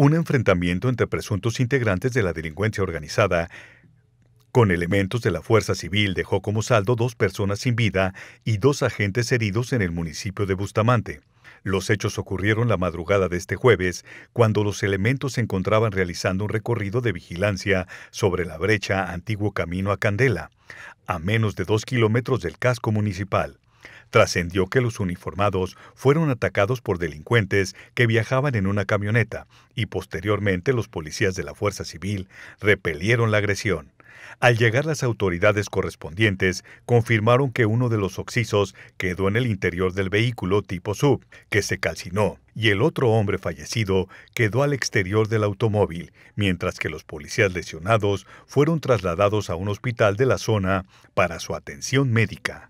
un enfrentamiento entre presuntos integrantes de la delincuencia organizada. Con elementos de la Fuerza Civil dejó como saldo dos personas sin vida y dos agentes heridos en el municipio de Bustamante. Los hechos ocurrieron la madrugada de este jueves, cuando los elementos se encontraban realizando un recorrido de vigilancia sobre la brecha antiguo camino a Candela, a menos de dos kilómetros del casco municipal trascendió que los uniformados fueron atacados por delincuentes que viajaban en una camioneta y posteriormente los policías de la Fuerza Civil repelieron la agresión. Al llegar las autoridades correspondientes, confirmaron que uno de los oxisos quedó en el interior del vehículo tipo sub, que se calcinó, y el otro hombre fallecido quedó al exterior del automóvil, mientras que los policías lesionados fueron trasladados a un hospital de la zona para su atención médica.